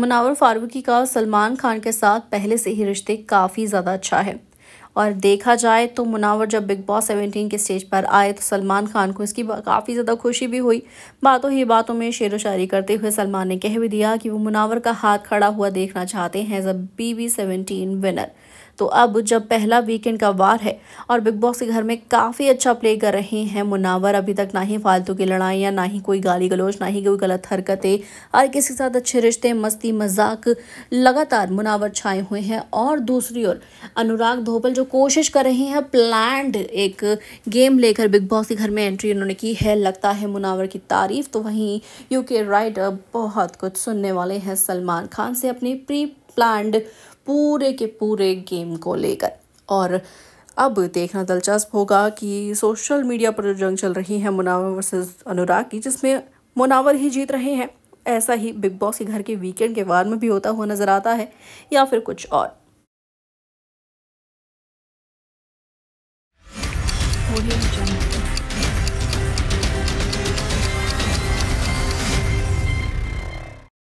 मुनावर फारूकी का सलमान खान के साथ पहले से ही रिश्ते काफ़ी ज़्यादा अच्छा है और देखा जाए तो मुनावर जब बिग बॉस 17 के स्टेज पर आए तो सलमान खान को इसकी काफ़ी ज़्यादा खुशी भी हुई बातों ही बातों में शेर व शायरी करते हुए सलमान ने कह भी दिया कि वो मुनावर का हाथ खड़ा हुआ देखना चाहते हैं एज अ बी विनर तो अब जब पहला वीकेंड का वार है और बिग बॉस के घर में काफ़ी अच्छा प्ले कर रहे हैं मुनावर अभी तक ना ही फालतू की लड़ाइयाँ ना ही कोई गाली गलोच ना ही कोई गलत हरकतें और किसी के साथ अच्छे रिश्ते मस्ती मजाक लगातार मुनावर छाए हुए हैं और दूसरी ओर अनुराग धोपल जो कोशिश कर रहे हैं प्लैंड एक गेम लेकर बिग बॉस के घर में एंट्री उन्होंने की है लगता है मुनावर की तारीफ तो वहीं यूके राइडर बहुत कुछ सुनने वाले हैं सलमान खान से अपनी प्री प्लान्ड पूरे के पूरे गेम को लेकर और अब देखना दिलचस्प होगा कि सोशल मीडिया पर जंग चल रही है मुनावर वर्सेस अनुराग की जिसमें मुनावर ही जीत रहे हैं ऐसा ही बिग बॉस के घर के वीकेंड के वार में भी होता हुआ नजर आता है या फिर कुछ और